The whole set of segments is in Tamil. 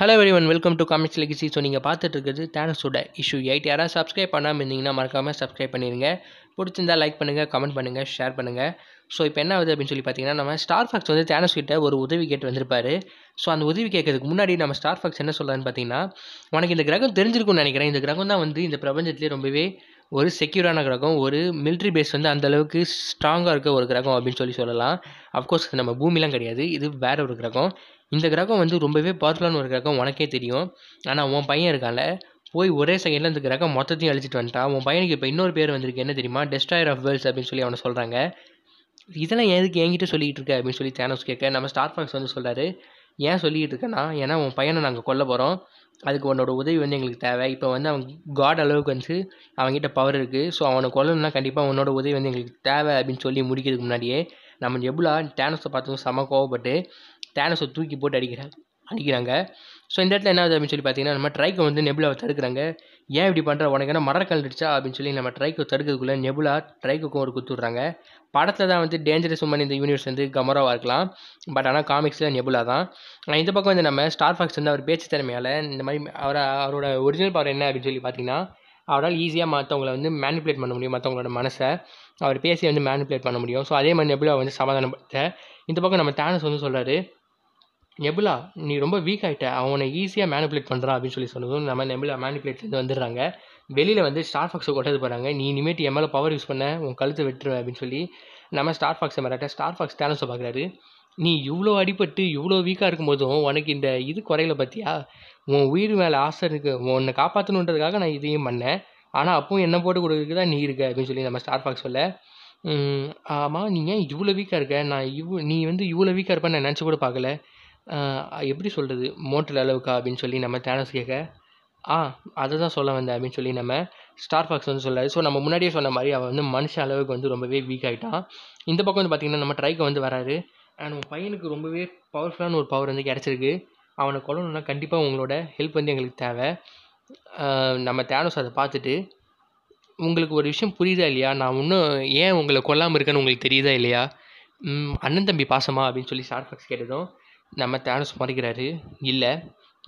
hello everyone welcome to comics லெக்சி ஸோ நீங்கள் பார்த்துட்டு இருக்கிறது தேனஸோட இஷ்யூ எயிட் யாராவது சப்ஸ்கிரைப் பண்ணாமல் இருந்தீங்கன்னா மறக்காமல் சப்ஸ்கிரைப் பண்ணிடுங்க பிடிச்சிருந்தா லைக் பண்ணுங்கள் கமெண்ட் பண்ணுங்கள் ஷேர் பண்ணுங்கள் ஸோ இப்போ என்ன ஆகுது அப்படின்னு சொல்லி பார்த்தீங்கன்னா நம்ம ஸ்டார் ஃபாக்ஸ் வந்து தேனஸ் கிட்டே ஒரு உதவி கேட்டு வந்திருப்பார் ஸோ அந்த உதவி கேட்கறதுக்கு முன்னாடி நம்ம ஸ்டார் ஃபாக்ஸ் என்ன சொல்கிறான்னு பார்த்தீங்கன்னா உனக்கு இந்த கிரகம் தெரிஞ்சிருக்கும்னு நினைக்கிறேன் இந்த கிரகம் தான் வந்து இந்த பிரபஞ்சத்திலே ரொம்பவே ஒரு செக்யூரான கிரகம் ஒரு மிலிட்ரி பேஸ் வந்து அந்தளவுக்கு ஸ்ட்ராங்காக இருக்க ஒரு கிரகம் அப்படின்னு சொல்லி சொல்லலாம் அஃப்கோர்ஸ் நம்ம பூமிலாம் கிடையாது இது வேற ஒரு கிரகம் இந்த கிரகம் வந்து ரொம்பவே பவர்ஃபுல்லான ஒரு கிரகம் உனக்கே தெரியும் ஆனால் உன் பையன் இருக்கால போய் ஒரே செகண்டில் அந்த கிரகம் மொத்தத்தையும் அழிச்சிட்டு வந்துட்டான் உன் பையனுக்கு இப்போ இன்னொரு பேர் வந்திருக்கு என்ன தெரியுமா டெஸ்ட்ராயர் ஆஃப் வேர்ல்ஸ் அப்படின்னு சொல்லி அவனை சொல்கிறாங்க இதெல்லாம் எதுக்கு என்கிட்ட சொல்லிகிட்டு இருக்க அப்படின்னு சொல்லி தேனஸ் கேட்க நம்ம ஸ்டார் ஃபாக்ஸ் வந்து சொல்கிறாரு ஏன் சொல்லிட்டு இருக்கேன்னா ஏன்னா உன் பையனை நாங்கள் கொல்ல போகிறோம் அதுக்கு உன்னோட உதவி வந்து எங்களுக்கு தேவை இப்போ வந்து அவன் காட் அளவுக்கு வந்து அவங்ககிட்ட பவர் இருக்குது ஸோ அவனை கொல்லணும்னா கண்டிப்பாக உன்னோட உதவி வந்து எங்களுக்கு தேவை அப்படின்னு சொல்லி முடிக்கிறதுக்கு முன்னாடியே நம்ம எவ்வளோ டேனஸை பார்த்து செம கோவப்பட்டு தேனஸை தூக்கி போட்டு அடிக்கிறாங்க அடிக்கிறாங்க ஸோ இந்த இடத்துல என்ன ஆகுது அப்படின்னு சொல்லி பார்த்தீங்கன்னா நம்ம ட்ரைக்கை வந்து நெபுலாவை தடுக்கிறாங்க ஏன் இப்படி பண்ணுற உனக்கு என்ன மரக்கல் அடிச்சா அப்படின்னு சொல்லி நம்ம ட்ரைக்கை தடுக்கிறதுக்குள்ள நெபுலா ட்ரைக்குக்கும் ஒரு குத்துடுறாங்க படத்தில் தான் வந்து டேஞ்சரஸ் உமன் இந்த யூனிவர்ஸ் வந்து கமராவாக இருக்கலாம் பட் ஆனால் காமிக்ஸில் நெபுலா தான் இந்த பக்கம் வந்து நம்ம ஸ்டார் ஃபாக்ஸ் வந்து அவர் பேச்சு திறமையால் இந்த மாதிரி அவர் அவரோட ஒரிஜினல் பவர் என்ன அப்படின்னு சொல்லி பார்த்தீங்கன்னா அவரால் ஈஸியாக மற்றவங்களை வந்து மேனிப்புலேட் பண்ண முடியும் மற்றவங்களோட மனசை அவர் பேசி வந்து மேனிப்புலேட் பண்ண முடியும் ஸோ அதே மாதிரி நெபுலா வந்து சமாதானப்படுத்த இந்த பக்கம் நம்ம டேனஸ் வந்து சொல்கிறாரு நெபுலா நீ ரொம்ப வீக் ஆகிட்ட அவனை ஈஸியாக மேனிப்புலேட் பண்ணுறான் அப்படின்னு சொல்லி சொன்னதும் நம்ம நெபுலா மேனிப்புலேட்லேருந்து வந்துடுறாங்க வெளியில் வந்து ஸ்டார் ஃபாக்ஸை கொட்டது போகிறாங்க நீ இனிமேட்டு என் பவர் யூஸ் பண்ண உன் கழுத்தை வெட்டுருவேன் அப்படின்னு சொல்லி நம்ம ஸ்டார் ஃபாக்ஸை மறாட்ட ஸ்டார் ஃபாக்ஸ் டேலன்ஸை பார்க்குறாரு நீ இவ்வளோ அடிபட்டு இவ்வளோ வீக்காக இருக்கும்போதும் உனக்கு இந்த இது குறையில பார்த்தியா உன் உயிர் மேலே ஆசை இருக்கு உன்னை காப்பாற்றணுன்றதுக்காக நான் இதையும் பண்ணேன் ஆனால் அப்பவும் என்ன போட்டு கொடுக்குறது தான் நீ இருக்க அப்படின்னு சொல்லி நம்ம ஸ்டார் ஃபாக்ஸ் சொல்ல ஆமாம் நீ ஏன் இவ்வளோ வீக்காக இருக்க நான் இவ் நீ வந்து இவ்வளோ வீக்காக இருப்பேன் நான் நினச்சி கூட பார்க்கல எப்படி சொல்கிறது மோட்டர் அளவுக்கா அப்படின்னு சொல்லி நம்ம தேனஸ் கேட்க ஆ அதை தான் சொல்ல வந்தேன் அப்படின்னு சொல்லி நம்ம ஸ்டார் ஃபாக்ஸ் வந்து சொல்லாது ஸோ நம்ம முன்னாடியே சொன்ன மாதிரி அவன் வந்து மனுஷ அளவுக்கு வந்து ரொம்பவே வீக் ஆகிட்டான் இந்த பக்கம் வந்து பார்த்திங்கன்னா நம்ம ட்ரைக்கு வந்து வராரு அண்ட் உன் பையனுக்கு ரொம்பவே பவர்ஃபுல்லான ஒரு பவர் வந்து கிடச்சிருக்கு அவனை கொல்லணும்னா கண்டிப்பாக உங்களோட ஹெல்ப் வந்து எங்களுக்கு தேவை நம்ம தேனோஸ் அதை பார்த்துட்டு உங்களுக்கு ஒரு விஷயம் புரியுதா இல்லையா நான் இன்னும் ஏன் உங்களை கொல்லாமல் இருக்கேன்னு உங்களுக்கு தெரியுதா இல்லையா அண்ணன் தம்பி பாசமா அப்படின்னு சொல்லி ஸ்டார் ஃபாக்ஸ் கேட்டதும் நம்ம தேனோஸ் மறைக்கிறாரு இல்லை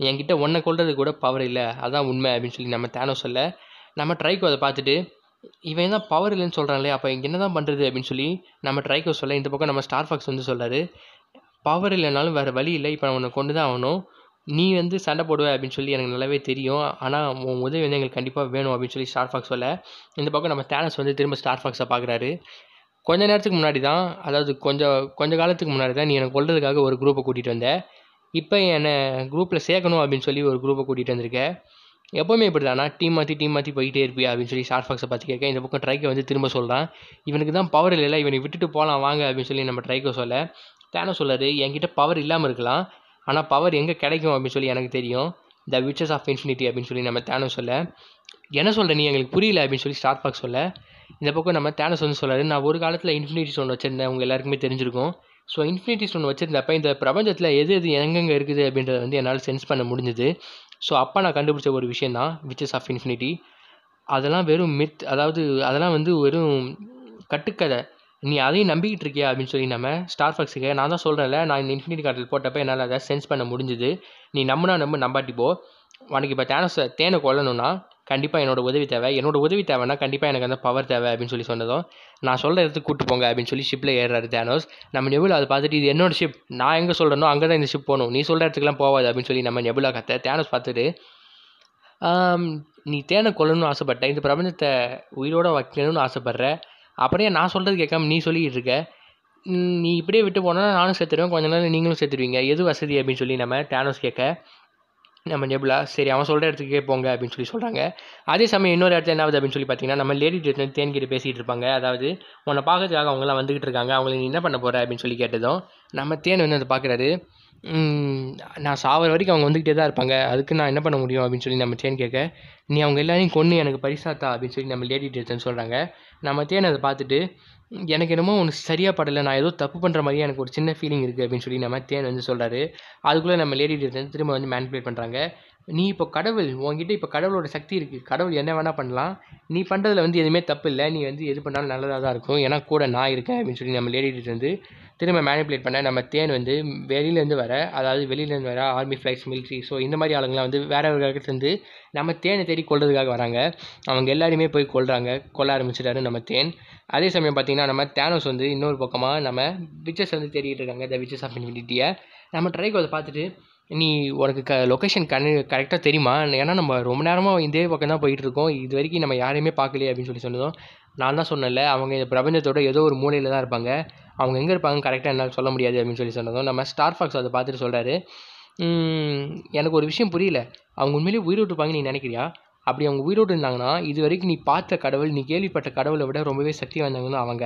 என்கிட்ட ஒன்றை கொள்றது கூட பவர் இல்லை அதான் உண்மை அப்படின்னு சொல்லி நம்ம தேனோஸ் சொல்ல நம்ம ட்ரைக்கோ அதை பார்த்துட்டு இவன் தான் பவர் இல்லைன்னு சொல்கிறாங்களே அப்போ என்ன தான் பண்ணுறது அப்படின்னு சொல்லி நம்ம ட்ரைக்கோ சொல்ல இந்த பக்கம் நம்ம ஸ்டார் ஃபாக்ஸ் வந்து சொல்கிறாரு பவர் இல்லைனாலும் வேறு வழி இல்லை இப்போ நான் உன்னை கொண்டு தான் ஆகணும் நீ வந்து சண்டை போடுவ அப்படின்னு சொல்லி எனக்கு நல்லாவே தெரியும் ஆனால் உன் உதவி வந்து எங்களுக்கு கண்டிப்பாக வேணும் அப்படின்னு சொல்லி ஸ்டார் ஃபாக்ஸ் சொல்ல இந்த பக்கம் நம்ம தேனஸ் வந்து திரும்ப ஸ்டார் ஃபாக்ஸை பார்க்குறாரு கொஞ்ச நேரத்துக்கு முன்னாடி தான் அதாவது கொஞ்சம் கொஞ்ச காலத்துக்கு முன்னாடி தான் நீ என்னை கொள்றதுக்காக ஒரு குரூப்பை கூட்டிகிட்டு வந்த இப்போ என்னை குரூப்பில் சேர்க்கணும் அப்படின்னு சொல்லி ஒரு குரூப்பை கூட்டிகிட்டு வந்திருக்க எப்போவுமே இப்படி தானா டீம் மாற்றி டீம் மாற்றி போயிட்டே இருப்பியா அப்படின்னு சொல்லி ஷார்ட் ஃபாக்ஸை பார்த்து கேட்க இந்த பக்கம் ட்ரைக்கை வந்து திரும்ப சொல்கிறான் இவனுக்கு தான் பவர் இல்லைல்ல இவனை விட்டுட்டு போகலாம் வாங்க அப்படின்னு சொல்லி நம்ம ட்ரைக்கை சொல்ல தேனை சொல்லாரு என்கிட்ட பவர் இல்லாமல் இருக்கலாம் ஆனால் பவர் எங்கே கிடைக்கும் அப்படின்னு சொல்லி எனக்கு தெரியும் த விச்சஸ் ஆஃப் இன்ஃபினிட்டி அப்படின்னு சொல்லி நம்ம தேனை சொல்ல என்ன சொல்கிற நீ எங்களுக்கு புரியல அப்படின்னு சொல்லி ஸ்டார்ட் பாக்ஸ் சொல்ல இந்த பக்கம் நம்ம தேனஸ் வந்து சொல்கிறாரு நான் ஒரு காலத்தில் இன்ஃபினிட்டி ஸ்டோன் வச்சுருந்தேன் அவங்க எல்லாருக்குமே தெரிஞ்சிருக்கும் ஸோ இன்ஃபினிட்டி ஸ்டோன் வச்சுருந்தப்ப இந்த பிரபஞ்சத்தில் எது எது எங்கெங்கே இருக்குது அப்படின்றத வந்து என்னால் சென்ஸ் பண்ண முடிஞ்சுது ஸோ அப்போ நான் கண்டுபிடிச்ச ஒரு விஷயம் தான் விச்சஸ் ஆஃப் இன்ஃபினிட்டி அதெல்லாம் வெறும் மித் அதாவது அதெல்லாம் வந்து வெறும் கட்டுக்கதை நீ அதையும் நம்பிக்கிட்டு இருக்கியா அப்படின்னு சொல்லி நம்ம ஸ்டார் ஃபாக்ஸுக்கு நான் தான் சொல்கிறேன்ல நான் இந்த இன்ஃபினிட்டி கார்டில் போட்டப்போ என்னால் அதை சென்ஸ் பண்ண முடிஞ்சுது நீ நம்பினா நம்ப நம்பாட்டிப்போ உனக்கு இப்போ தேனஸை தேனை கொல்லணும்னா கண்டிப்பாக என்னோட உதவி தேவை என்னோட உதவி தேவைன்னா கண்டிப்பாக எனக்கு அந்த பவர் தேவை அப்படின்னு சொல்லி சொன்னதும் நான் சொல்கிற இடத்துக்கு கூட்டு போங்க அப்படின்னு சொல்லி ஷிப்பில் ஏறாரு தேனோஸ் நம்ம நெபுலா அதை பார்த்துட்டு இது என்னோட ஷிப் நான் எங்கே சொல்கிறேனோ அங்கே தான் இந்த ஷிப் போகணும் நீ சொல்கிற இடத்துக்குலாம் போகாது அப்படின்னு சொல்லி நம்ம நெபுலா கத்த தேனோஸ் பார்த்துட்டு நீ தேனை கொல்லணும்னு ஆசைப்பட்ட இந்த பிரபஞ்சத்தை உயிரோடு வைக்கணும்னு ஆசைப்பட்ற அப்படியே நான் சொல்கிறது கேட்காம நீ சொல்லிகிட்டு இருக்க நீ இப்படியே விட்டு போனால் நானும் சேர்த்துருவேன் கொஞ்ச நாள் நீங்களும் சேர்த்துருவீங்க எது வசதி அப்படின்னு சொல்லி நம்ம டேனோஸ் கேட்க நம்ம நெபுலா சரி அவன் சொல்கிற இடத்துக்கே போங்க அப்படின்னு சொல்லி சொல்கிறாங்க அதே சமயம் இன்னொரு இடத்துல என்ன ஆகுது அப்படின்னு சொல்லி பார்த்தீங்கன்னா நம்ம லேடி தேன் தேன்கிட்ட பேசிகிட்டு இருப்பாங்க அதாவது உன்னை பார்க்கறதுக்காக அவங்களாம் வந்துக்கிட்டு இருக்காங்க அவங்கள நீ என்ன பண்ண போகிற அப்படின்னு சொல்லி கேட்டதும் நம்ம தேன் வந்து அதை பார்க்குறாரு நான் சாகிற வரைக்கும் அவங்க வந்துக்கிட்டே தான் இருப்பாங்க அதுக்கு நான் என்ன பண்ண முடியும் அப்படின்னு சொல்லி நம்ம தேன் கேட்க நீ அவங்க எல்லாரையும் கொன்று எனக்கு பரிசாத்தா அப்படின்னு சொல்லி நம்ம லேடி டேத்தன் சொல்கிறாங்க நம்ம தேன் அதை பார்த்துட்டு எனக்கு என்னமோ ஒன்று சரியாக படலை நான் ஏதோ தப்பு பண்ணுற மாதிரியே எனக்கு ஒரு சின்ன ஃபீலிங் இருக்குது அப்படின்னு சொல்லி நம்ம தேன் வந்து சொல்கிறாரு அதுக்குள்ளே நம்ம லேடி டேத்தன் திரும்ப வந்து மேனிபுலேட் பண்ணுறாங்க நீ இப்போ கடவுள் உங்ககிட்ட இப்போ கடவுளோட சக்தி இருக்குது கடவுள் என்ன வேணால் பண்ணலாம் நீ பண்ணுறதுல வந்து எதுவுமே தப்பு இல்லை நீ வந்து எது பண்ணாலும் நல்லதாக தான் இருக்கும் ஏன்னா கூட நான் இருக்கேன் அப்படின்னு சொல்லி நம்ம லேடி டேத்தன் வந்து திரும்ப மேனிப்புலேட் பண்ண நம்ம தேன் வந்து வெளியிலேருந்து வர அதாவது வெளியிலேருந்து வர ஆர்மி ஃப்ளைட்ஸ் மிலிட்ரி ஸோ இந்த மாதிரி ஆளுங்களாம் வந்து வேறு ஒரு இடத்துலேருந்து நம்ம தேனை தேடி கொள்றதுக்காக வராங்க அவங்க எல்லாருமே போய் கொள்கிறாங்க கொல்ல ஆரம்பிச்சிட்டாரு நம்ம தேன் அதே சமயம் பார்த்திங்கன்னா நம்ம தேனோஸ் வந்து இன்னொரு பக்கமாக நம்ம விச்சஸ் வந்து தேடிட்டு இருக்காங்க த விச்சஸ் ஆஃப் இன்ஃபினிட்டியை நம்ம ட்ரைக்கு அதை பார்த்துட்டு நீ உனக்கு க லொக்கேஷன் கண் கரெக்டாக தெரியுமா ஏன்னா நம்ம ரொம்ப நேரமாக இதே பக்கம் தான் போயிட்டுருக்கோம் இது வரைக்கும் நம்ம யாரையுமே பார்க்கலையே அப்படின்னு சொல்லி சொன்னதும் நான் தான் சொன்னேன்ல அவங்க இந்த பிரபஞ்சத்தோட ஏதோ ஒரு மூலையில் தான் இருப்பாங்க அவங்க எங்கே இருப்பாங்கன்னு கரெக்டாக என்னால் சொல்ல முடியாது அப்படின்னு சொல்லி சொன்னதும் நம்ம ஸ்டார் ஃபாக்ஸ் அதை பார்த்துட்டு சொல்கிறாரு எனக்கு ஒரு விஷயம் புரியல அவங்க உண்மையிலேயே உயிரோடு இருப்பாங்க நீ நினைக்கிறியா அப்படி அவங்க உயிரோடு இருந்தாங்கன்னா இது வரைக்கும் நீ பார்த்த கடவுள் நீ கேள்விப்பட்ட கடவுளை விட ரொம்பவே சக்தி வாய்ந்தவங்க அவங்க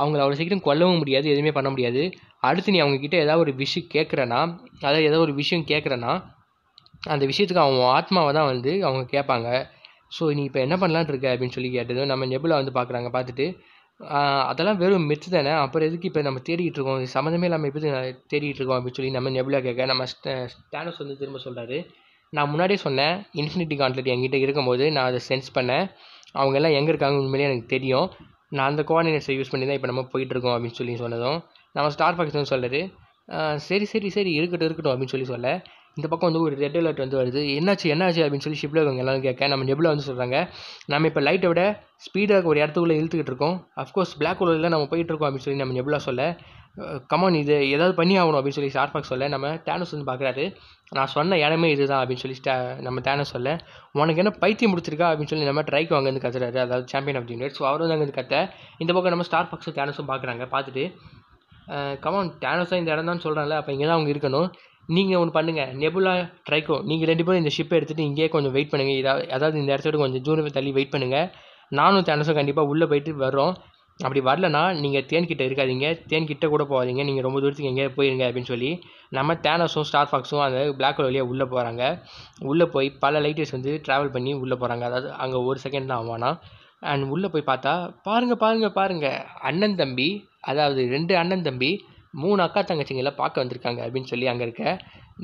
அவங்கள அவ்வளோ சீக்கிரம் கொல்லவும் முடியாது எதுவுமே பண்ண முடியாது அடுத்து நீ அவங்கக்கிட்ட ஏதாவது ஒரு விஷயம் கேட்குறேன்னா அதாவது ஏதாவது ஒரு விஷயம் கேட்குறேன்னா அந்த விஷயத்துக்கு அவங்க ஆத்மாவை தான் வந்து அவங்க கேட்பாங்க ஸோ நீ இப்போ என்ன பண்ணலான் இருக்க அப்படின்னு சொல்லி கேட்டது நம்ம நெபுலா வந்து பார்க்குறாங்க பார்த்துட்டு அதெல்லாம் வெறும் மிச்சு தானே அப்புறம் எதுக்கு இப்போ நம்ம தேடிட்டு இருக்கோம் இது சம்மந்தமே இல்லாமல் எப்படி தேடிட்டு இருக்கோம் அப்படின்னு சொல்லி நம்ம நெபுலா கேட்க நம்ம ஸ்டானஸ் வந்து திரும்ப சொல்கிறாரு நான் முன்னாடியே சொன்னேன் இன்ஃபினிட்டி கான்ட்லெட் என்கிட்ட இருக்கும்போது நான் அதை சென்ஸ் பண்ணேன் அவங்க எல்லாம் எங்கே இருக்காங்க உண்மையிலேயே எனக்கு தெரியும் நான் அந்த கோஆர்டினேட்ஸை யூஸ் பண்ணி தான் இப்போ நம்ம போயிட்டுருக்கோம் அப்படின்னு சொல்லி சொன்னதும் நம்ம ஸ்டார் பாக்ஸ் வந்து சரி சரி சரி இருக்கட்டும் இருக்கட்டும் அப்படின்னு சொல்லி சொல்ல இந்த பக்கம் வந்து ஒரு ரெட் அலர்ட் வந்து வருது என்னாச்சு என்னாச்சு அப்படின்னு சொல்லி ஷிப்பில் இவங்க எல்லாரும் கேட்க நம்ம நெபில் வந்து சொல்கிறாங்க நம்ம இப்போ லைட்டை விட ஸ்பீடாக ஒரு இடத்துக்குள்ளே இழுத்துக்கிட்டு இருக்கோம் அஃப்கோர்ஸ் பிளாக் ஹோலில் நம்ம போயிட்டு இருக்கோம் அப்படின்னு சொல்லி நம்ம நெபுலா சொல்ல கமான் இது ஏதாவது பண்ணி ஆகணும் அப்படின்னு சொல்லி ஷார்பாக் சொல்ல நம்ம டேனஸ் வந்து பார்க்குறாரு நான் சொன்ன இடமே இதுதான் அப்படின்னு சொல்லி நம்ம டேனஸ் சொல்ல உனக்கு என்ன பைத்தியம் முடிச்சிருக்கா அப்படின்னு சொல்லி நம்ம ட்ரைக்கு வந்து கத்துறாரு அதாவது சாம்பியன் ஆஃப் யூனிட் ஸோ அவர் வந்து அங்கே கத்த இந்த பக்கம் நம்ம ஸ்டார் பாக்ஸும் டேனஸும் பார்க்குறாங்க பார்த்துட்டு கமான் டேனஸாக இந்த இடம் தான் சொல்கிறாங்களே அப்போ இங்கே தான் அவங்க இருக்கணும் நீங்கள் ஒன்று பண்ணுங்கள் நெபுலா ட்ரைக்கோ நீங்கள் ரெண்டு பேரும் இந்த ஷிப்பை எடுத்துகிட்டு இங்கேயே கொஞ்சம் வெயிட் பண்ணுங்கள் இதா அதாவது இந்த இடத்துல கொஞ்சம் தூரம் தள்ளி வெயிட் பண்ணுங்கள் நானும் தேனஸும் கண்டிப்பாக உள்ளே போயிட்டு வர்றோம் அப்படி வரலனா நீங்கள் தேன்கிட்ட இருக்காதீங்க தேன்கிட்ட கூட போகாதீங்க நீங்கள் ரொம்ப தூரத்துக்கு எங்கேயா போயிருங்க அப்படின்னு சொல்லி நம்ம தேனஸும் ஸ்டார் ஃபாக்ஸும் அந்த பிளாக் ஹோல் வழியாக உள்ளே போகிறாங்க உள்ளே போய் பல லைட்டர்ஸ் வந்து ட்ராவல் பண்ணி உள்ளே போகிறாங்க அதாவது அங்கே ஒரு செகண்ட் தான் ஆவானா அண்ட் உள்ளே போய் பார்த்தா பாருங்கள் பாருங்கள் பாருங்கள் அண்ணன் தம்பி அதாவது ரெண்டு அண்ணன் தம்பி மூணு அக்கா தங்கச்சிங்களை பார்க்க வந்திருக்காங்க அப்படின்னு சொல்லி அங்கே இருக்க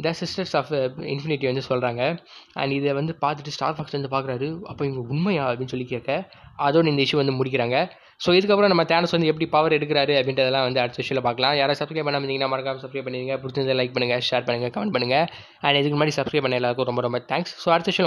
த சிஸ்டர்ஸ் ஆஃப் இன்ஃபினிட்டி வந்து சொல்கிறாங்க அண்ட் இதை வந்து பார்த்துட்டு ஸ்டார் ஃபாக்ஸ் வந்து பார்க்குறாரு அப்போ இவங்க உண்மையா அப்படின்னு சொல்லி கேட்க அதோட இந்த இஷ்யூ வந்து முடிக்கிறாங்க ஸோ இதுக்கப்புறம் நம்ம தேனஸ் வந்து எப்படி பவர் எடுக்கிறாரு அப்படின்றதெல்லாம் வந்து அடுத்த விஷயத்தில் பார்க்கலாம் யாராவது சப்ஸ்கிரைப் பண்ண இருந்தீங்கன்னா மறக்காம சப்ஸ்கிரைப் பண்ணிடுங்க பிடிச்சிருந்தது லைக் பண்ணுங்கள் ஷேர் பண்ணுங்கள் கமெண்ட் பண்ணுங்கள் அண்ட் இதுக்கு முன்னாடி சப்ஸ்கிரைப் பண்ண எல்லாருக்கும் ரொம்ப ரொம்ப தேங்க்ஸ் ஸோ அடுத்த விஷயம்